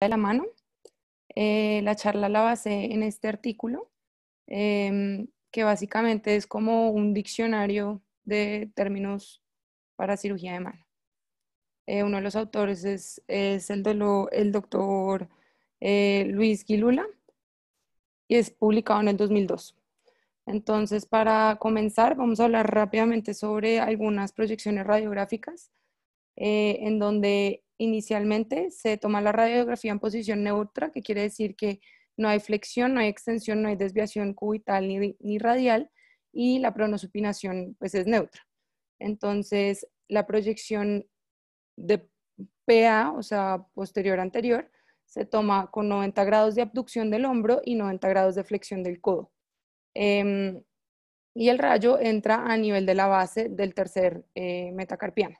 de la mano. Eh, la charla la basé en este artículo, em, que básicamente es como un diccionario de términos para cirugía de mano. Eh, uno de los autores es, es el, el, doctor eh, Luis Guilula y es publicado en el 2002. Entonces, para comenzar, vamos a hablar rápidamente sobre algunas proyecciones radiográficas en donde Inicialmente se toma la radiografía en posición neutra, que quiere decir que no hay flexión, no hay extensión, no hay desviación cubital ni, radial y la pronosupinación pues es neutra. Entonces, la proyección de PA, o sea, posterior anterior, se toma con 90 grados de abducción del hombro y 90 grados de flexión del codo. Em, y el rayo entra a nivel de la base del tercer eh, metacarpiano.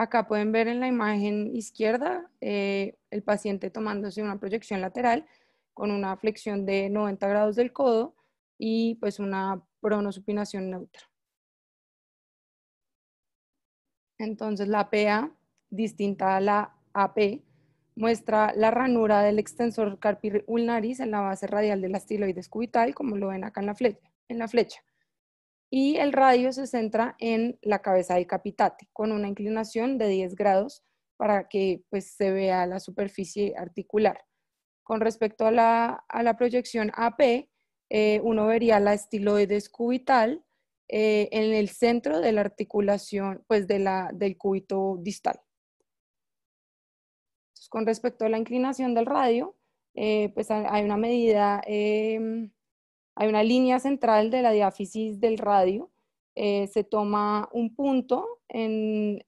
Acá pueden ver en la imagen izquierda eh, el paciente tomándose una proyección lateral con una flexión de 90 grados del codo y pues una pronosupinación neutra. Entonces la PA, distinta a la AP, muestra la ranura del extensor carpi ulnaris en la base radial del la cubital, como lo ven acá la, en la flecha y el radio se centra en la cabeza del capitate con una inclinación de 10 grados para que pues, se vea la superficie articular. Con respecto a la, a la proyección AP, eh, uno vería la estiloides cubital eh, en el centro de la articulación, pues de la, del cúbito distal. con respecto a la inclinación del radio, eh, pues hay una medida em, hay una línea central de la diáfisis del radio. Eh, se toma un punto en,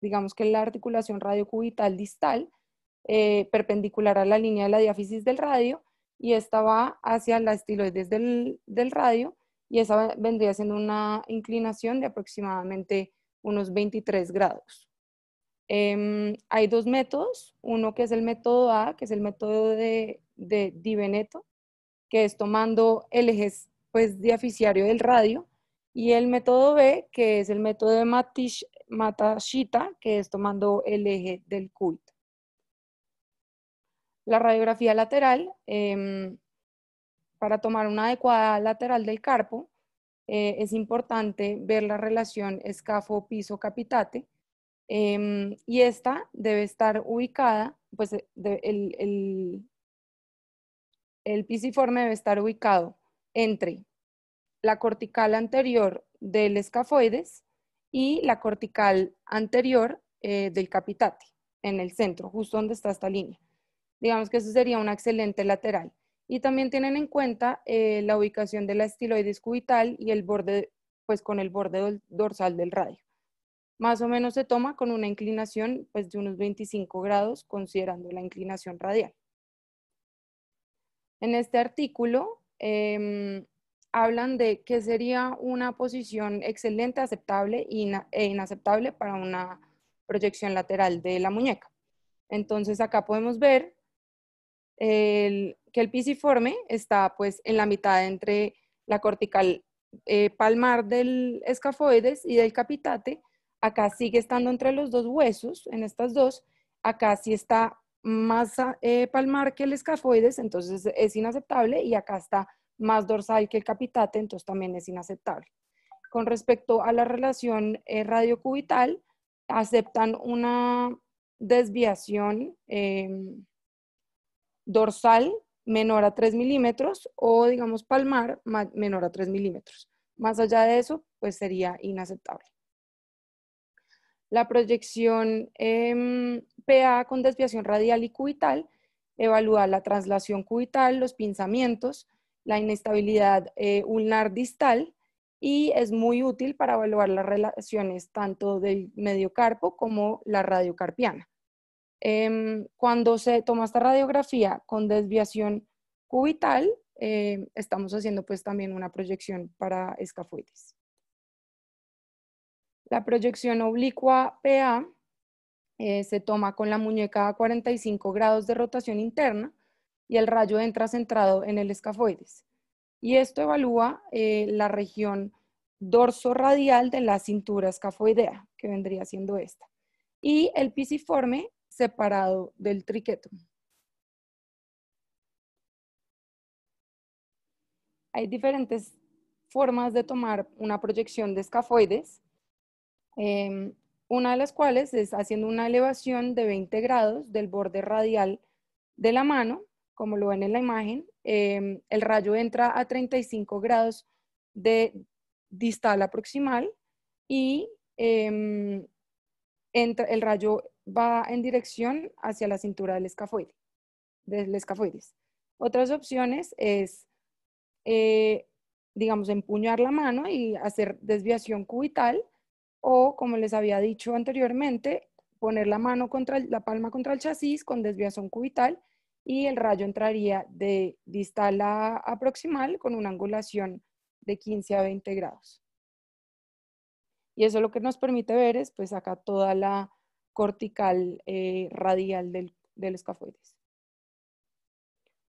digamos que en la articulación radiocubital distal, eh, perpendicular a la línea de la diáfisis del radio, y esta va hacia la estiloides del, del radio, y esa vendría siendo una inclinación de aproximadamente unos 23 grados. Em, hay dos métodos, uno que es el método A, que es el método de, de que es tomando el eje pues, diaficiario del radio, y el método B, que es el método de Matashita, que es tomando el eje del culto. La radiografía lateral, em, para tomar una adecuada lateral del carpo, eh, es importante ver la relación escafo-piso-capitate, em, y esta debe estar ubicada, pues el, el pisiforme debe estar ubicado entre la cortical anterior del escafoides y la cortical anterior eh, del capitate, en el centro, justo donde está esta línea. Digamos que eso sería un excelente lateral. Y también tienen en cuenta eh, la ubicación de la estiloides cubital y el borde, pues con el borde dorsal del radio. Más o menos se toma con una inclinación pues, de unos 25 grados, considerando la inclinación radial. En este artículo em, hablan de qué sería una posición excelente, aceptable e inaceptable para una proyección lateral de la muñeca. Entonces acá podemos ver que el pisiforme está pues en la mitad entre la cortical eh, palmar del escafoides y del capitate. Acá sigue estando entre los dos huesos, en estas dos. Acá sí está más eh, palmar que el escafoides, entonces es inaceptable y acá está más dorsal que el capitate, entonces también es inaceptable. Con respecto a la relación eh, radiocubital, aceptan una desviación eh, dorsal menor a 3 milímetros o digamos palmar menor a 3 milímetros. Más allá de eso, pues sería inaceptable la proyección em, PA con desviación radial y cubital, evalúa la traslación cubital, los pinzamientos, la inestabilidad eh, ulnar distal y es muy útil para evaluar las relaciones tanto del mediocarpo como la radiocarpiana. Em, cuando se toma esta radiografía con desviación cubital, eh, estamos haciendo pues también una proyección para escafoides. La proyección oblicua PA eh, se toma con la muñeca a 45 grados de rotación interna y el rayo entra centrado en el escafoides. Y esto evalúa eh, la región dorso radial de la cintura escafoidea, que vendría siendo esta, y el pisiforme separado del triqueto. Hay diferentes formas de tomar una proyección de escafoides. Em, una de las cuales es haciendo una elevación de 20 grados del borde radial de la mano, como lo ven en la imagen, em, el rayo entra a 35 grados de distal a proximal y em, el rayo va en dirección hacia la cintura del escafoides. Otras opciones es, eh, digamos, empuñar la mano y hacer desviación cubital o, como les había dicho anteriormente, poner la mano contra la palma contra el chasis con desviación cubital y el rayo entraría de distal a, proximal con una angulación de 15 a 20 grados. Y eso lo que nos permite ver es pues acá toda la cortical eh, radial del, del escafoides.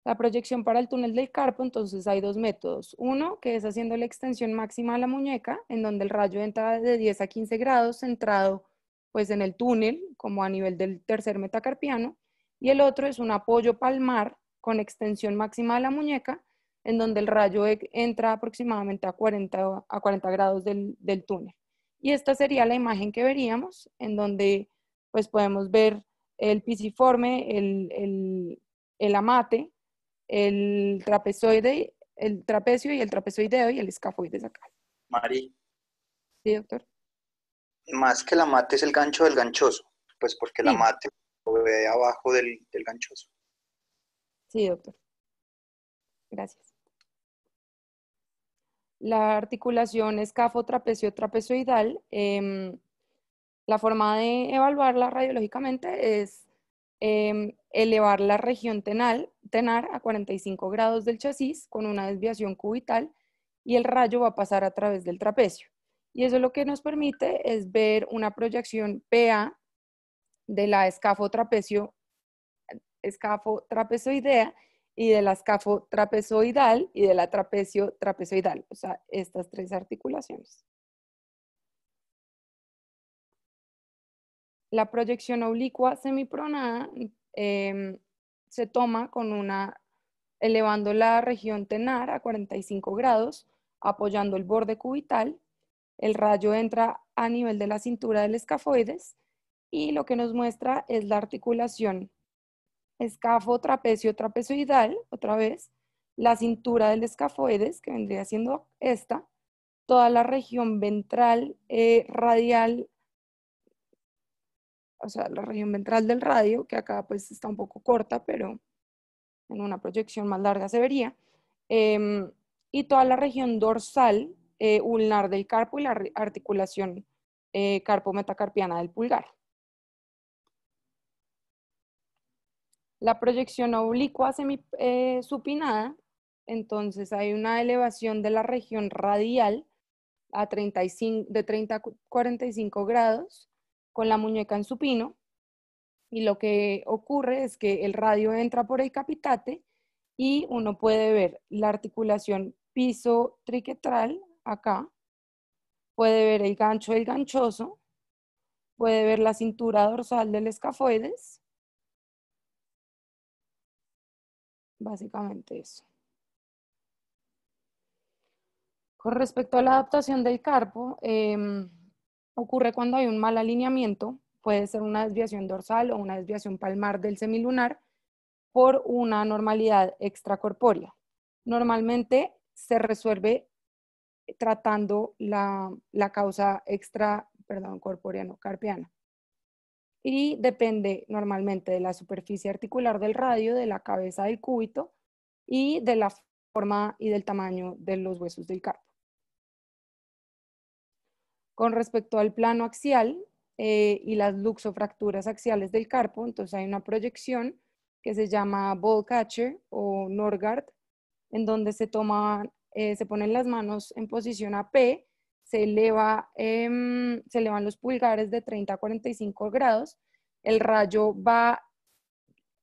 La proyección para el túnel del carpo, entonces hay dos métodos. Uno, que es haciendo la extensión máxima a la muñeca, en donde el rayo entra de 10 a 15 grados, centrado pues en el túnel, como a nivel del tercer metacarpiano. Y el otro es un apoyo palmar con extensión máxima a la muñeca, en donde el rayo e, entra aproximadamente a 40, a 40 grados del, túnel. Y esta sería la imagen que veríamos, en donde pues podemos ver el pisiforme, el, el, el amate, el trapezoide, el trapecio y el trapezoideo y el escafoide sacral. Mari. Sí, doctor. Más que la mate es el gancho del ganchoso, pues porque la mate lo ve abajo del, ganchoso. Sí, doctor. Gracias. La articulación escafo-trapecio-trapezoidal, em, la forma de evaluarla radiológicamente es Em, elevar la región tenal, tenar a 45 grados del chasis con una desviación cubital y el rayo va a pasar a través del trapecio. Y eso lo que nos permite es ver una proyección PA de la escafo escafo trapezoidea y de la escafo trapezoidal y de la trapecio trapezoidal, o sea, estas tres articulaciones. La proyección oblicua semipronada em, se toma con una, elevando la región tenar a 45 grados, apoyando el borde cubital. El rayo entra a nivel de la cintura del escafoides y lo que nos muestra es la articulación escafo trapecio trapezoidal, otra vez, la cintura del escafoides, que vendría siendo esta, toda la región ventral, eh, radial o sea, la región ventral del radio, que acá pues está un poco corta, pero en una proyección más larga se vería, em, y toda la región dorsal eh, ulnar del carpo y la articulación eh, carpo-metacarpiana del pulgar. La proyección oblicua eh, supinada, entonces hay una elevación de la región radial a 35, de 30 a 45 grados con la muñeca en supino y lo que ocurre es que el radio entra por el capitate y uno puede ver la articulación piso triquetral acá, puede ver el gancho del ganchoso, puede ver la cintura dorsal del escafoides, básicamente eso. Con respecto a la adaptación del carpo, em, Ocurre cuando hay un mal alineamiento, puede ser una desviación dorsal o una desviación palmar del semilunar por una normalidad extracorpórea. Normalmente se resuelve tratando la, causa extra, perdón, corpórea, no, carpiana. Y depende normalmente de la superficie articular del radio, de la cabeza del cúbito y de la forma y del tamaño de los huesos del carpo. Con respecto al plano axial eh, y las luxofracturas axiales del carpo, entonces hay una proyección que se llama ball catcher o Norgard, en donde se, toma, eh, se ponen las manos en posición AP, se, eleva, em, se elevan los pulgares de 30 a 45 grados, el rayo va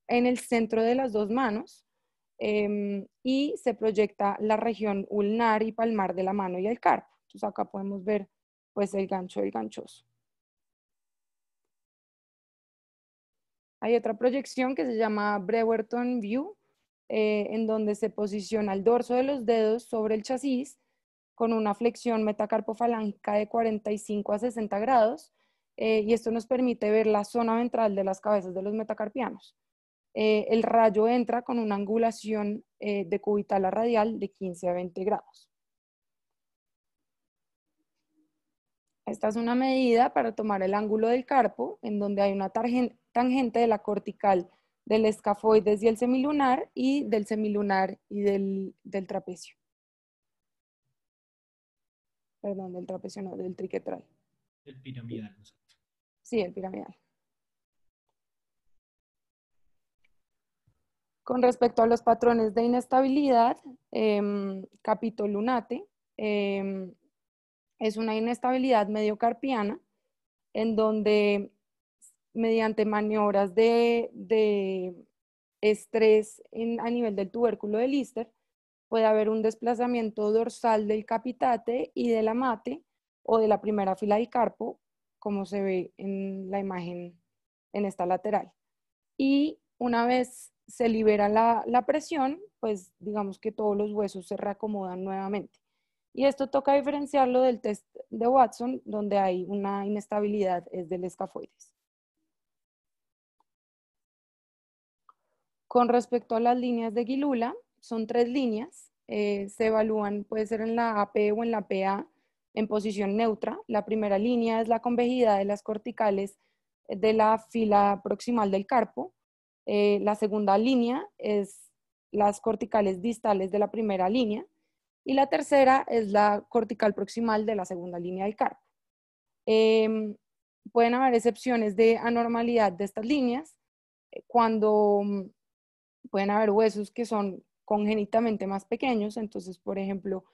en el centro de las dos manos em, y se proyecta la región ulnar y palmar de la mano y el carpo. Entonces acá podemos ver pues el gancho, del ganchoso. Hay otra proyección que se llama Brewerton View, eh, en donde se posiciona el dorso de los dedos sobre el chasis con una flexión metacarpofalángica de 45 a 60 grados eh, y esto nos permite ver la zona ventral de las cabezas de los metacarpianos. Eh, el rayo entra con una angulación de cubital a radial de 15 a 20 grados. Esta es una medida para tomar el ángulo del carpo, en donde hay una tangente de la cortical del escafoides y el semilunar, y del semilunar y del, trapecio. Perdón, del trapecio no, del triquetral. Del piramidal. Sí, el piramidal. Con respecto a los patrones de inestabilidad, eh, capitolunate, em, es una inestabilidad mediocarpiana en donde mediante maniobras de, estrés a nivel del tubérculo de Lister puede haber un desplazamiento dorsal del capitate y de la mate o de la primera fila de carpo, como se ve en la imagen en esta lateral. Y una vez se libera la, la presión, pues digamos que todos los huesos se reacomodan nuevamente. Y esto toca diferenciarlo del test de Watson, donde hay una inestabilidad, es del escafoides. Con respecto a las líneas de Guilula, son tres líneas, eh, se evalúan, puede ser en la AP o en la PA, en posición neutra. La primera línea es la convejidad de las corticales de la fila proximal del carpo. Eh, la segunda línea es las corticales distales de la primera línea. Y la tercera es la cortical proximal de la segunda línea del carpo. Em, pueden haber excepciones de anormalidad de estas líneas eh, cuando mm, pueden haber huesos que son congénitamente más pequeños, entonces, por ejemplo,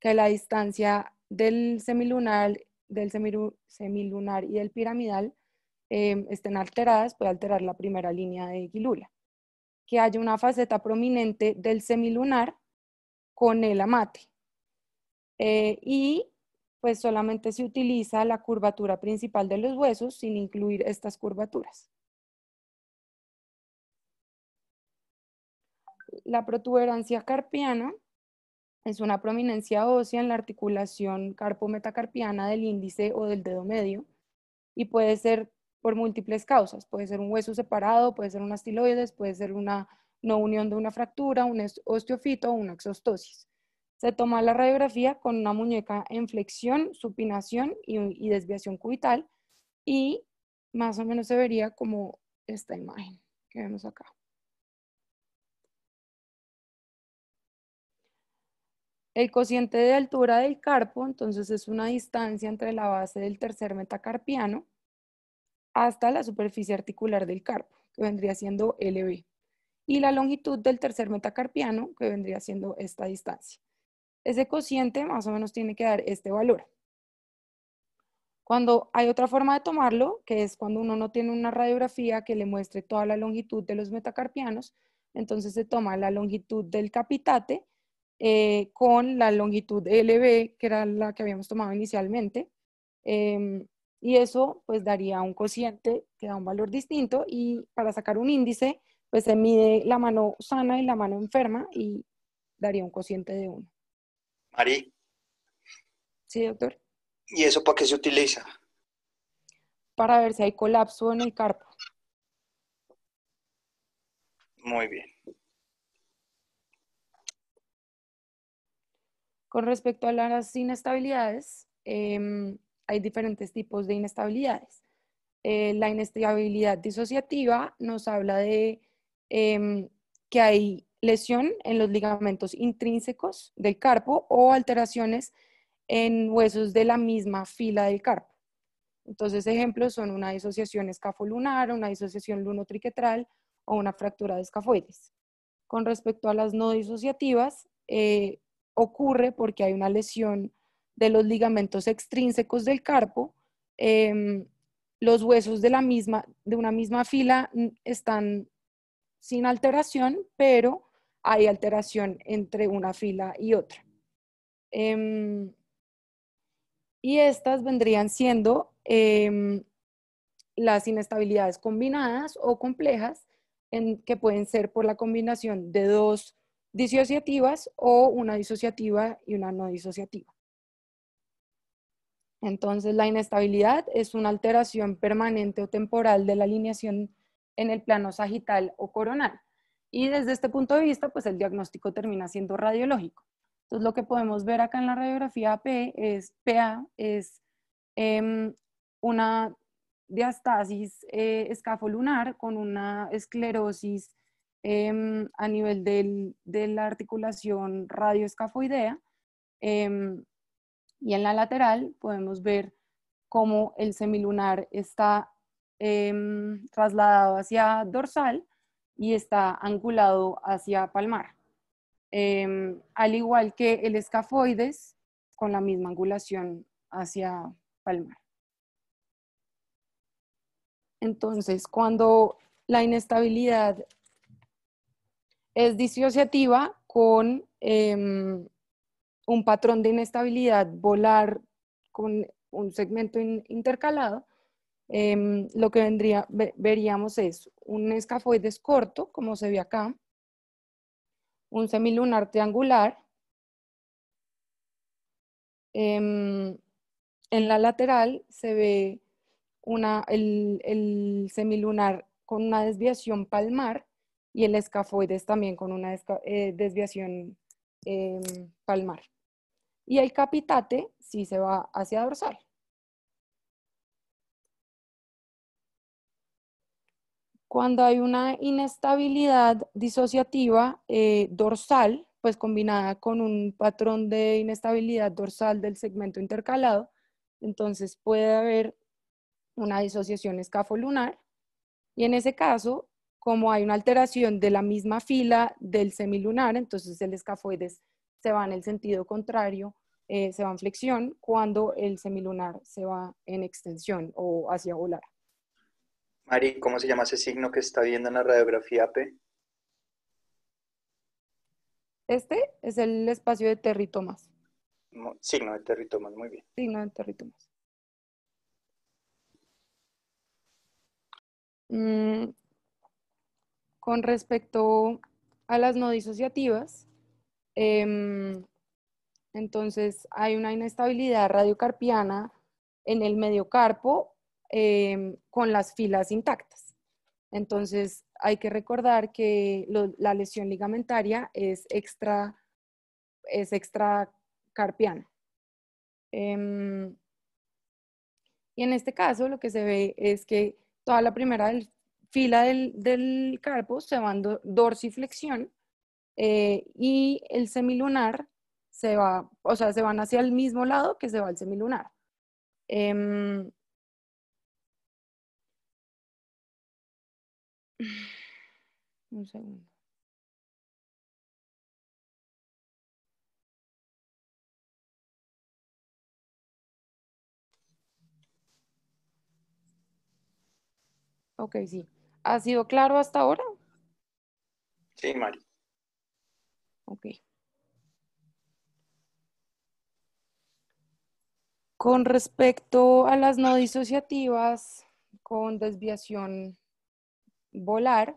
que la distancia del semilunar, del semilunar y del piramidal em, estén alteradas, puede alterar la primera línea de Guilula. Que haya una faceta prominente del semilunar con el amate. Eh, y pues solamente se utiliza la curvatura principal de los huesos sin incluir estas curvaturas. La protuberancia carpiana es una prominencia ósea en la articulación carpometacarpiana del índice o del dedo medio y puede ser por múltiples causas. Puede ser un hueso separado, puede ser un estiloides, puede ser una no unión de una fractura, un osteofito o una exostosis. Se toma la radiografía con una muñeca en flexión, supinación y, desviación cubital y más o menos se vería como esta imagen que vemos acá. El cociente de altura del carpo, entonces es una distancia entre la base del tercer metacarpiano hasta la superficie articular del carpo, que vendría siendo LB y la longitud del tercer metacarpiano, que vendría siendo esta distancia. Ese cociente más o menos tiene que dar este valor. Cuando hay otra forma de tomarlo, que es cuando uno no tiene una radiografía que le muestre toda la longitud de los metacarpianos, entonces se toma la longitud del capitate eh, con la longitud LB, que era la que habíamos tomado inicialmente, em, y eso pues daría un cociente que da un valor distinto y para sacar un índice pues se mide la mano sana y la mano enferma y daría un cociente de 1. Mari. Sí, doctor. ¿Y eso para qué se utiliza? Para ver si hay colapso en el carpo. Muy bien. Con respecto a las inestabilidades, em, hay diferentes tipos de inestabilidades. Eh, la inestabilidad disociativa nos habla de Em, que hay lesión en los ligamentos intrínsecos del carpo o alteraciones en huesos de la misma fila del carpo. Entonces, ejemplos son una disociación escafolunar, una disociación lunotriquetral o una fractura de escafoides. Con respecto a las no disociativas, eh, ocurre porque hay una lesión de los ligamentos extrínsecos del carpo. Em, los huesos de, la misma, de una misma fila mm, están sin alteración, pero hay alteración entre una fila y otra. Em, y estas vendrían siendo em, las inestabilidades combinadas o complejas, en, que pueden ser por la combinación de dos disociativas o una disociativa y una no disociativa. Entonces, la inestabilidad es una alteración permanente o temporal de la alineación en el plano sagital o coronal. Y desde este punto de vista, pues el diagnóstico termina siendo radiológico. Entonces, lo que podemos ver acá en la radiografía AP es, PA es em, una diastasis eh, escafolunar con una esclerosis em, a nivel del, de la articulación radioescafoidea. Em, y en la lateral podemos ver cómo el semilunar está Em, trasladado hacia dorsal y está angulado hacia palmar. Em, al igual que el escafoides, con la misma angulación hacia palmar. Entonces, cuando la inestabilidad es disociativa con em, un patrón de inestabilidad volar con un segmento intercalado, Em, lo que veríamos es un escafoides corto, como se ve acá, un semilunar triangular, em, en la lateral se ve el, semilunar con una desviación palmar y el escafoides también con una eh, desviación em, palmar. Y el capitate sí se va hacia dorsal. Cuando hay una inestabilidad disociativa eh, dorsal, pues combinada con un patrón de inestabilidad dorsal del segmento intercalado, entonces puede haber una disociación escafolunar. Y en ese caso, como hay una alteración de la misma fila del semilunar, entonces el escafoides se va en el sentido contrario, eh, se va en flexión, cuando el semilunar se va en extensión o hacia volar. Mari, ¿cómo se llama ese signo que está viendo en la radiografía P? Este es el espacio de territomas. Signo de territomas, muy bien. Signo de territomas. Mm, con respecto a las no disociativas, em, entonces hay una inestabilidad radiocarpiana en el mediocarpo Em, con las filas intactas. Entonces, hay que recordar que la lesión ligamentaria es extra, es extra carpiana. Em, y en este caso, lo que se ve es que toda la primera fila del, del, carpo se va en dorsiflexión eh, y el semilunar se va, o sea, se van hacia el mismo lado que se va el semilunar. Em, Un segundo. Ok, sí. ¿Ha sido claro hasta ahora? Sí, Mari. Ok. Con respecto a las no disociativas con desviación volar.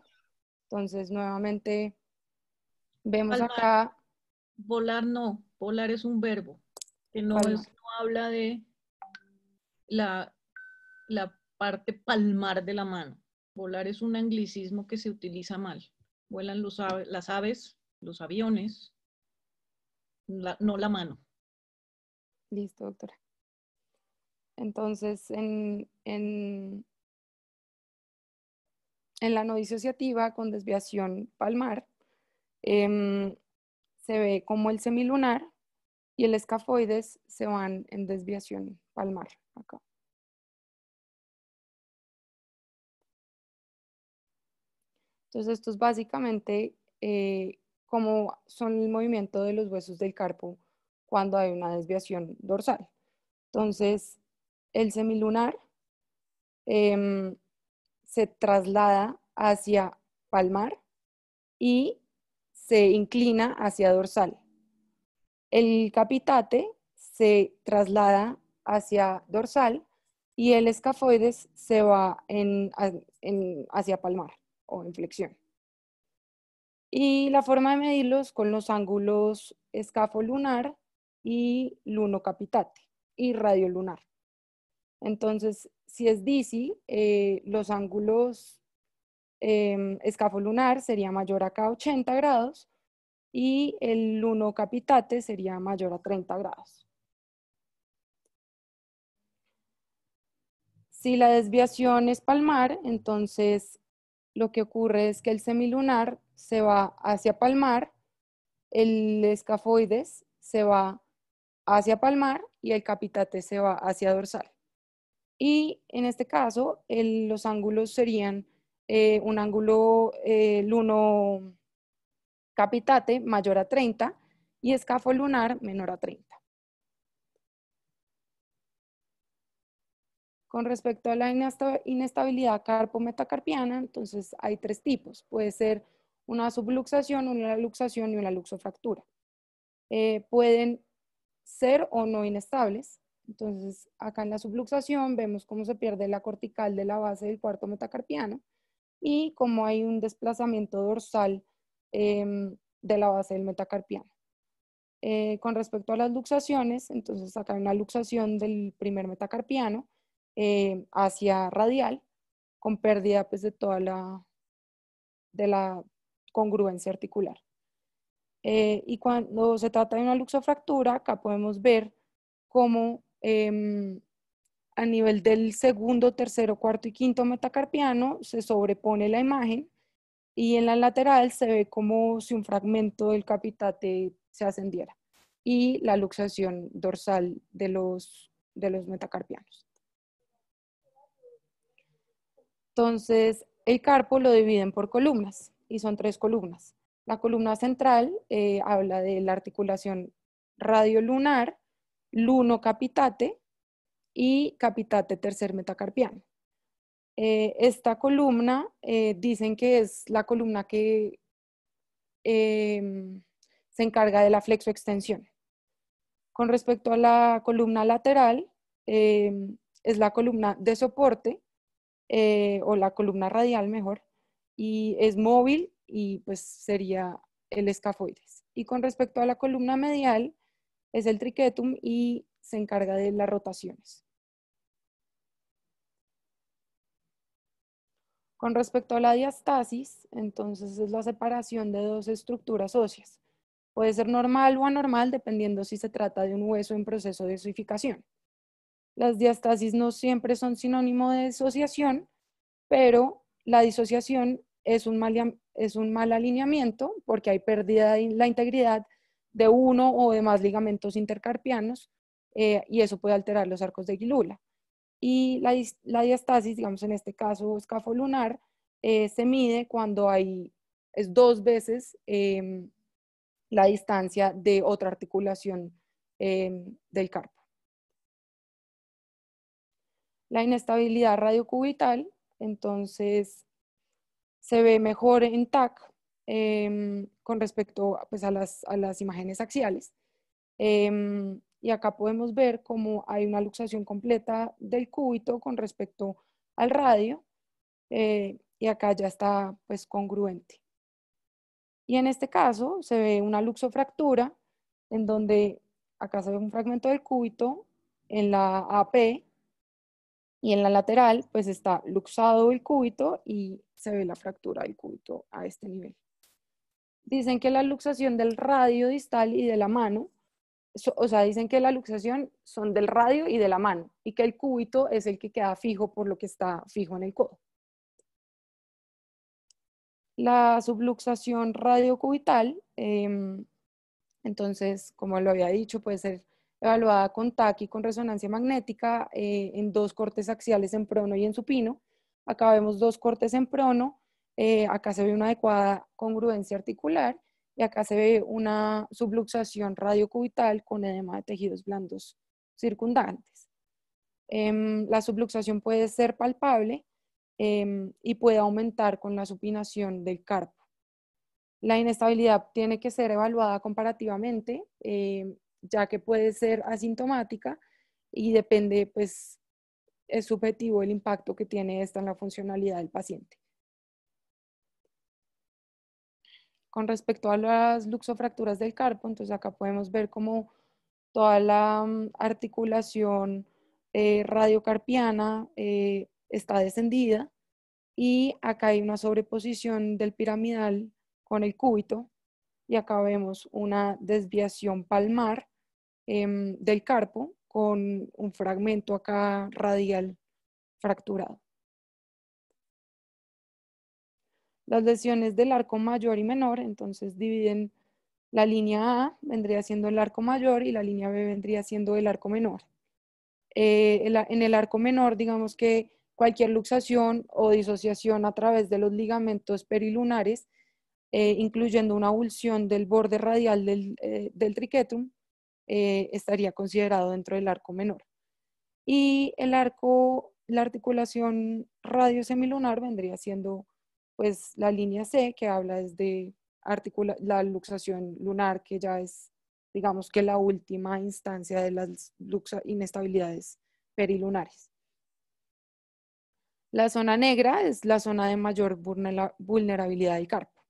Entonces, nuevamente, vemos acá. Volar no, volar es un verbo, que no, no habla de la, parte palmar de la mano. Volar es un anglicismo que se utiliza mal. Vuelan los, las aves, los aviones, no la mano. Listo, doctora. Entonces, en, en la nodisociativa con desviación palmar, em, se ve como el semilunar y el escafoides se van en desviación palmar acá. Entonces esto es básicamente eh, como son el movimiento de los huesos del carpo cuando hay una desviación dorsal. Entonces el semilunar em, se traslada hacia palmar y se inclina hacia dorsal. El capitate se traslada hacia dorsal y el escafoides se va hacia palmar o en flexión. Y la forma de medirlos con los ángulos lunar y luno capitate y radiolunar. Entonces, si es DC, eh, los ángulos eh, escafolunar sería mayor acá a 80 grados y el 1 capitate sería mayor a 30 grados. Si la desviación es palmar, entonces lo que ocurre es que el semilunar se va hacia palmar, el escafoides se va hacia palmar y el capitate se va hacia dorsal. Y en este caso, los ángulos serían eh, un ángulo eh, luno capitate mayor a 30 y escafo lunar menor a 30. Con respecto a la inestabilidad carpo-metacarpiana, entonces hay tres tipos. Puede ser una subluxación, una luxación y una luxofractura. Eh, pueden ser o no inestables. Entonces, acá en la subluxación vemos cómo se pierde la cortical de la base del cuarto metacarpiano y cómo hay un desplazamiento dorsal em, de la base del metacarpiano. Eh, con respecto a las luxaciones, entonces acá hay una luxación del primer metacarpiano eh, hacia radial, con pérdida pues, de toda la, de la congruencia articular. Eh, y cuando se trata de una luxofractura, acá podemos ver cómo Em, a nivel del segundo, tercero, cuarto y quinto metacarpiano se sobrepone la imagen y en la lateral se ve como si un fragmento del capitate se ascendiera y la luxación dorsal de los, metacarpianos. Entonces, el carpo lo dividen por columnas y son tres columnas. La columna central eh, habla de la articulación radiolunar, luno capitate y capitate tercer metacarpiano. Eh, esta columna eh, dicen que es la columna que em, se encarga de la flexoextensión. Con respecto a la columna lateral, em, es la columna de soporte eh, o la columna radial mejor y es móvil y pues sería el escafoides. Y con respecto a la columna medial, es el triquetum y se encarga de las rotaciones. Con respecto a la diastasis, entonces es la separación de dos estructuras óseas. Puede ser normal o anormal dependiendo si se trata de un hueso en proceso de osificación. Las diastasis no siempre son sinónimo de disociación, pero la disociación es un es un mal alineamiento porque hay pérdida de la integridad de uno o de más ligamentos intercarpianos eh, y eso puede alterar los arcos de Guilula. Y la, la diastasis, digamos en este caso escafo lunar, eh, se mide cuando hay, es dos veces em, la distancia de otra articulación em, del carpo. La inestabilidad radiocubital, entonces, se ve mejor en TAC Em, con respecto pues, a, las, imágenes axiales. Em, y acá podemos ver cómo hay una luxación completa del cúbito con respecto al radio eh, y acá ya está pues congruente. Y en este caso se ve una luxofractura en donde acá se ve un fragmento del cúbito en la AP y en la lateral pues está luxado el cúbito y se ve la fractura del cúbito a este nivel dicen que la luxación del radio distal y de la mano, o sea, dicen que la luxación son del radio y de la mano, y que el cúbito es el que queda fijo por lo que está fijo en el codo. La subluxación radiocubital, eh, entonces, como lo había dicho, puede ser evaluada con TAC y con resonancia magnética eh, en dos cortes axiales en prono y en supino. Acá vemos dos cortes en prono, eh, acá se ve una adecuada congruencia articular y acá se ve una subluxación radiocubital con edema de tejidos blandos circundantes. Em, la subluxación puede ser palpable em, y puede aumentar con la supinación del carpo. La inestabilidad tiene que ser evaluada comparativamente, em, ya que puede ser asintomática y depende, pues, es subjetivo el impacto que tiene esta en la funcionalidad del paciente. Con respecto a las luxofracturas del carpo, entonces acá podemos ver como toda la mm, articulación eh, radiocarpiana eh, está descendida y acá hay una sobreposición del piramidal con el cúbito y acá vemos una desviación palmar em, del carpo con un fragmento acá radial fracturado. las lesiones del arco mayor y menor, entonces dividen la línea A vendría siendo el arco mayor y la línea B vendría siendo el arco menor. Eh, en el arco menor, digamos que cualquier luxación o disociación a través de los ligamentos perilunares, eh, incluyendo una abulsión del borde radial del, eh, triquetum, estaría considerado dentro del arco menor. Y el arco, la articulación radio semilunar vendría siendo pues la línea C que habla es de la luxación lunar, que ya es, digamos que la última instancia de las inestabilidades perilunares. La zona negra es la zona de mayor vulnerabilidad del carpo.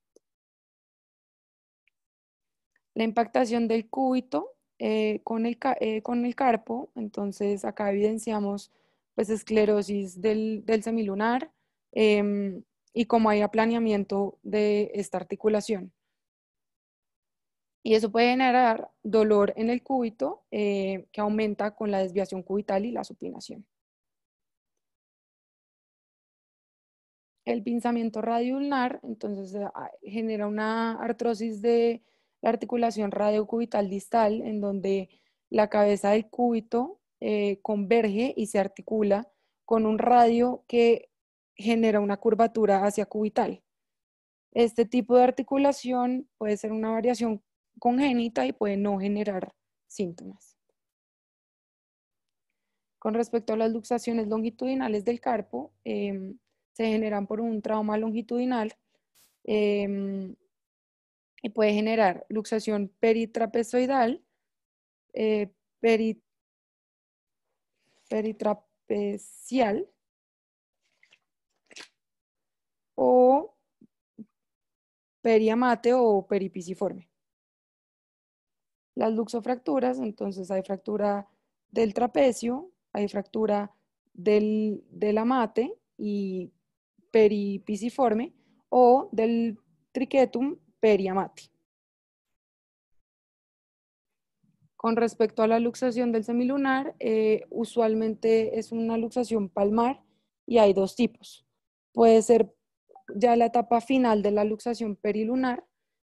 La impactación del cúbito eh, eh, con, el, carpo, entonces acá evidenciamos pues esclerosis del, del semilunar, em, y como haya planeamiento de esta articulación. Y eso puede generar dolor en el cúbito eh, que aumenta con la desviación cubital y la supinación. El pinzamiento radiulnar, entonces, eh, ah, genera una artrosis de la articulación radiocubital distal, en donde la cabeza del cúbito eh, converge y se articula con un radio que genera una curvatura hacia cubital. Este tipo de articulación puede ser una variación congénita y puede no generar síntomas. Con respecto a las luxaciones longitudinales del carpo, em, se generan por un trauma longitudinal em, y puede generar luxación peritrapezoidal, eh, peritrapecial, o periamate o peripisiforme. Las luxofracturas, entonces hay fractura del trapecio, hay fractura del, amate y peripisiforme, o del triquetum periamate. Con respecto a la luxación del semilunar, eh, usualmente es una luxación palmar y hay dos tipos. Puede ser ya la etapa final de la luxación perilunar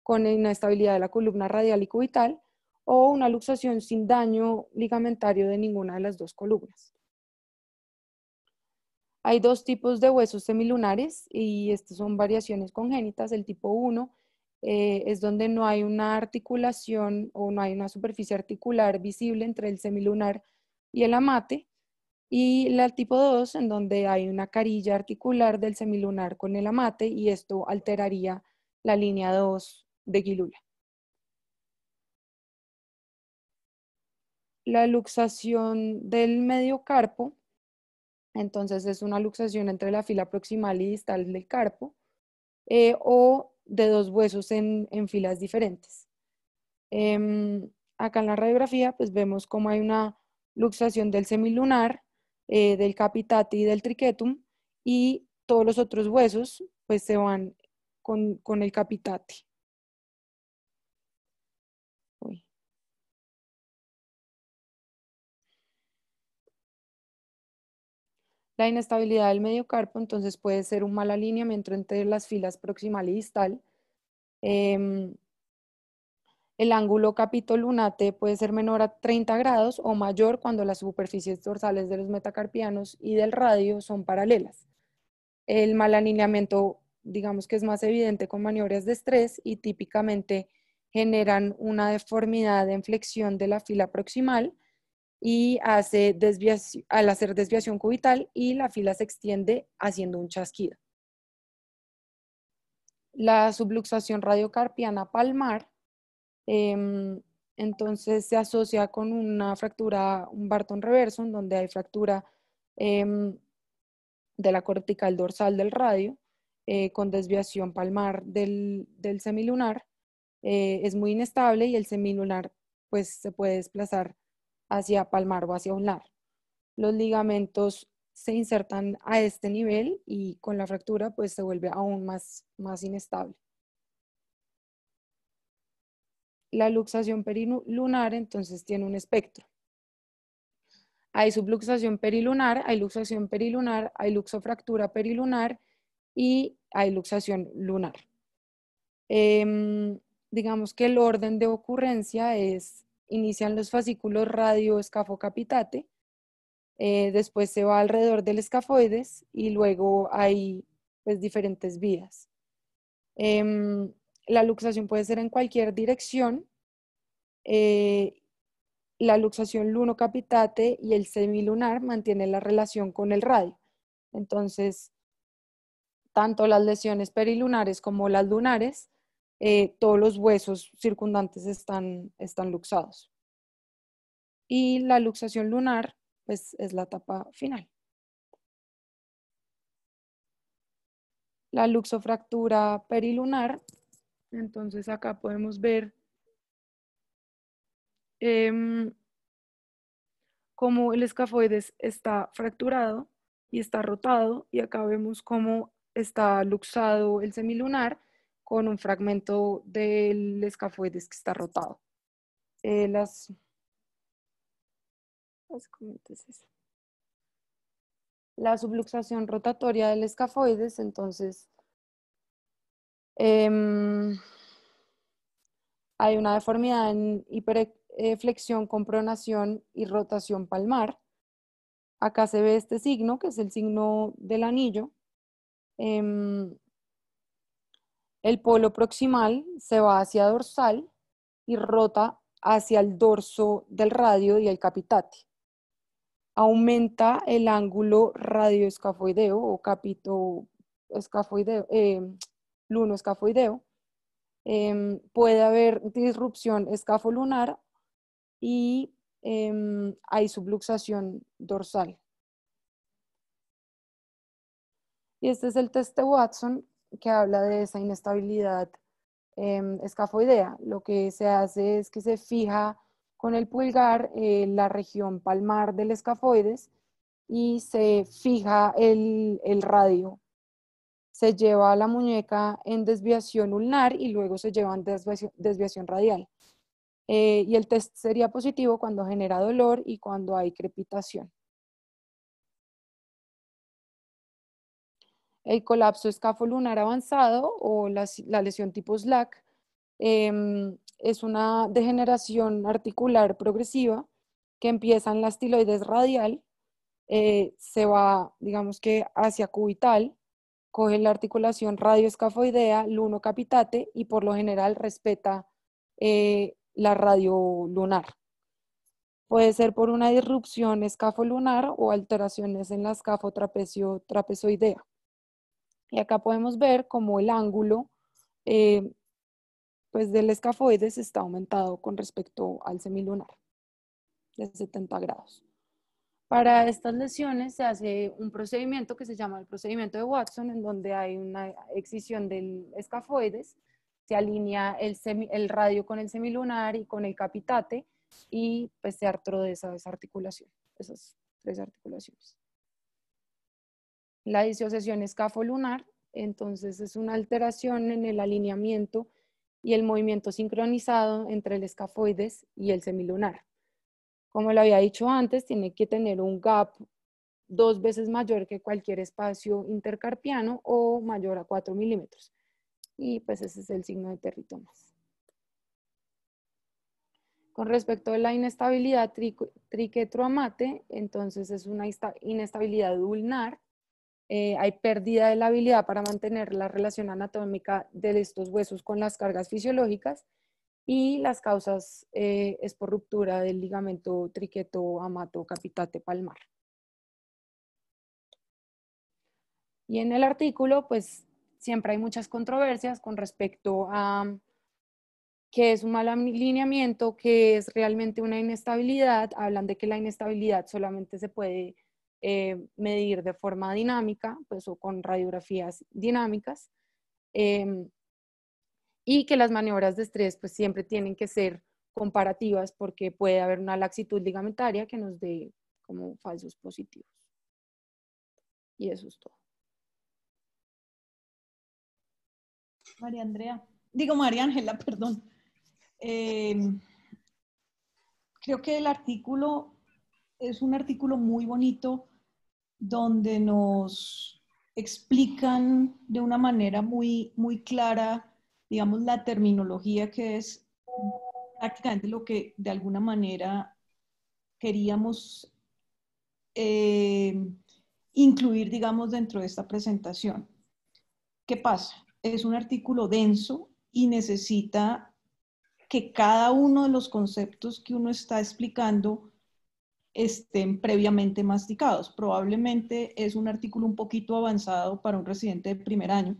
con inestabilidad de la columna radial y cubital o una luxación sin daño ligamentario de ninguna de las dos columnas. Hay dos tipos de huesos semilunares y estas son variaciones congénitas. El tipo 1 eh, es donde no hay una articulación o no hay una superficie articular visible entre el semilunar y el amate y la tipo 2, en donde hay una carilla articular del semilunar con el amate y esto alteraría la línea 2 de Guilula. La luxación del medio carpo, entonces es una luxación entre la fila proximal y distal del carpo, eh, o de dos huesos en, filas diferentes. Em, acá en la radiografía pues vemos cómo hay una luxación del semilunar, eh, del capitate y del triquetum, y todos los otros huesos pues se van con, el capitate La inestabilidad del medio carpo entonces puede ser un mal alineamiento entre las filas proximal y distal. Em, el ángulo capitolunate puede ser menor a 30 grados o mayor cuando las superficies dorsales de los metacarpianos y del radio son paralelas. El mal alineamiento, digamos que es más evidente con maniobras de estrés y típicamente generan una deformidad en flexión de la fila proximal y hace al hacer desviación cubital y la fila se extiende haciendo un chasquido. La subluxación radiocarpiana palmar Em, entonces se asocia con una fractura, un Barton reverso, en donde hay fractura em, de la cortical dorsal del radio, eh, con desviación palmar del, semilunar. Eh, es muy inestable y el semilunar pues, se puede desplazar hacia palmar o hacia ulnar. Los ligamentos se insertan a este nivel y con la fractura pues se vuelve aún más, más inestable. La luxación perilunar entonces tiene un espectro. Hay subluxación perilunar, hay luxación perilunar, hay luxofractura perilunar y hay luxación lunar. Em, digamos que el orden de ocurrencia es, inician los fascículos radioescafocapitate, eh, después se va alrededor del escafoides y luego hay pues, diferentes vías. Em, la luxación puede ser en cualquier dirección. Eh, la luxación luno capitate y el semilunar mantienen la relación con el radio. Entonces, tanto las lesiones perilunares como las lunares, eh, todos los huesos circundantes están, están luxados. Y la luxación lunar, pues es la etapa final. La luxofractura perilunar entonces acá podemos ver em, cómo el escafoides está fracturado y está rotado y acá vemos cómo está luxado el semilunar con un fragmento del escafoides que está rotado. Eh, las, la subluxación rotatoria del escafoides entonces Em, hay una deformidad en hiperflexión con pronación y rotación palmar. Acá se ve este signo, que es el signo del anillo. Em, el polo proximal se va hacia dorsal y rota hacia el dorso del radio y el capitate. Aumenta el ángulo radioescafoideo o capito escafoideo, eh, luno escafoideo, em, puede haber disrupción escafolunar y em, hay subluxación dorsal. Y este es el test de Watson que habla de esa inestabilidad em, escafoidea. Lo que se hace es que se fija con el pulgar eh, la región palmar del escafoides y se fija el radio se lleva a la muñeca en desviación ulnar y luego se lleva en desviación, radial. Eh, y el test sería positivo cuando genera dolor y cuando hay crepitación. El colapso escafolunar avanzado o la, lesión tipo SLAC em, es una degeneración articular progresiva que empieza en la estiloides radial, eh, se va, digamos que, hacia cubital coge la articulación radioescafoidea, luno capitate y por lo general respeta eh, la radio lunar. Puede ser por una disrupción lunar o alteraciones en la escafotrapecio trapezoidea. Y acá podemos ver cómo el ángulo eh, pues del escafoides está aumentado con respecto al semilunar de 70 grados. Para estas lesiones se hace un procedimiento que se llama el procedimiento de Watson, en donde hay una excisión del escafoides, se alinea el, radio con el semilunar y con el capitate y pues se de esa articulación, esas tres articulaciones. La disociación escafolunar, entonces es una alteración en el alineamiento y el movimiento sincronizado entre el escafoides y el semilunar como lo había dicho antes, tiene que tener un gap dos veces mayor que cualquier espacio intercarpiano o mayor a 4 milímetros. Y pues ese es el signo de territomas. Con respecto a la inestabilidad triquetroamate, entonces es una inestabilidad ulnar. Eh, hay pérdida de la habilidad para mantener la relación anatómica de estos huesos con las cargas fisiológicas y las causas eh, es por ruptura del ligamento triqueto amato capitate palmar. Y en el artículo, pues siempre hay muchas controversias con respecto a mm, qué es un mal alineamiento, qué es realmente una inestabilidad. Hablan de que la inestabilidad solamente se puede eh, medir de forma dinámica, pues o con radiografías dinámicas. Em, y que las maniobras de estrés pues siempre tienen que ser comparativas porque puede haber una laxitud ligamentaria que nos dé como falsos positivos. Y eso es todo. María Andrea, digo María Ángela, perdón. Em, creo que el artículo es un artículo muy bonito donde nos explican de una manera muy, muy clara digamos, la terminología que es prácticamente lo que de alguna manera queríamos eh, incluir, digamos, dentro de esta presentación. ¿Qué pasa? Es un artículo denso y necesita que cada uno de los conceptos que uno está explicando estén previamente masticados. Probablemente es un artículo un poquito avanzado para un residente de primer año,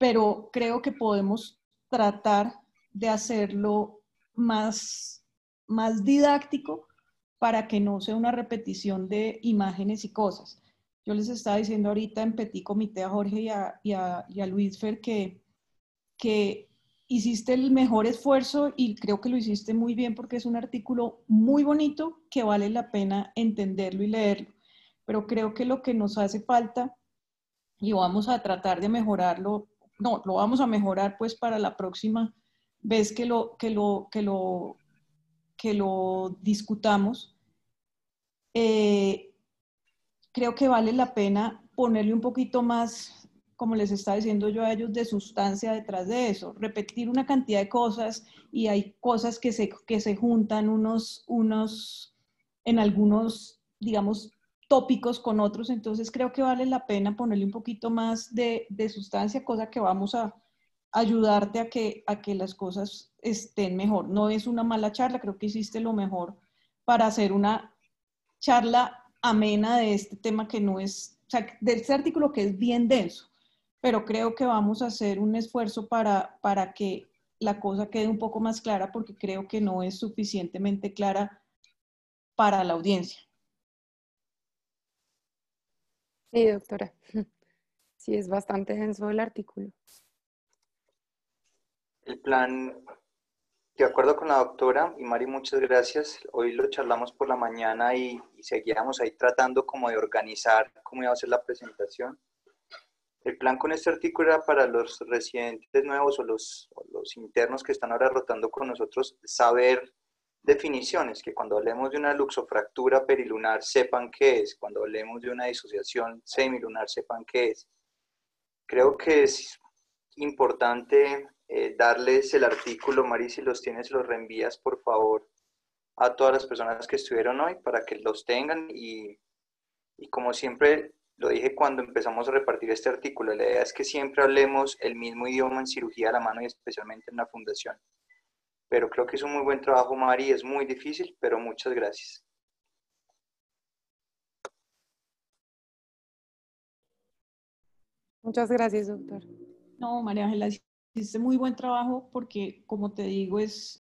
pero creo que podemos tratar de hacerlo más, más didáctico para que no sea una repetición de imágenes y cosas. Yo les estaba diciendo ahorita en Petit Comité a Jorge y a, y Luis Fer que, que hiciste el mejor esfuerzo y creo que lo hiciste muy bien porque es un artículo muy bonito que vale la pena entenderlo y leerlo. Pero creo que lo que nos hace falta y vamos a tratar de mejorarlo no, lo vamos a mejorar pues para la próxima vez que lo, que lo, que lo, que lo discutamos, eh, creo que vale la pena ponerle un poquito más, como les estaba diciendo yo a ellos, de sustancia detrás de eso, repetir una cantidad de cosas y hay cosas que se, que se juntan unos, unos, en algunos, digamos, tópicos con otros, entonces creo que vale la pena ponerle un poquito más de, de sustancia, cosa que vamos a ayudarte a que, a que las cosas estén mejor. No es una mala charla, creo que hiciste lo mejor para hacer una charla amena de este tema que no es, o sea, de este artículo que es bien denso, pero creo que vamos a hacer un esfuerzo para, para que la cosa quede un poco más clara porque creo que no es suficientemente clara para la audiencia. Sí, doctora. Sí, es bastante denso el artículo. El plan, de acuerdo con la doctora, y Mari, muchas gracias. Hoy lo charlamos por la mañana y, seguíamos ahí tratando como de organizar cómo iba a ser la presentación. El plan con este artículo era para los residentes nuevos o los, o los internos que están ahora rotando con nosotros, saber definiciones, que cuando hablemos de una luxofractura perilunar sepan qué es, cuando hablemos de una disociación semilunar sepan qué es. Creo que es importante eh, darles el artículo, Mari, si los tienes, los reenvías, por favor, a todas las personas que estuvieron hoy para que los tengan y, y como siempre lo dije cuando empezamos a repartir este artículo, la idea es que siempre hablemos el mismo idioma en cirugía a la mano y especialmente en la fundación. Pero creo que es un muy buen trabajo, María, Es muy difícil, pero muchas gracias. Muchas gracias, doctor. No, María Ángela, hiciste muy buen trabajo porque, como te digo, es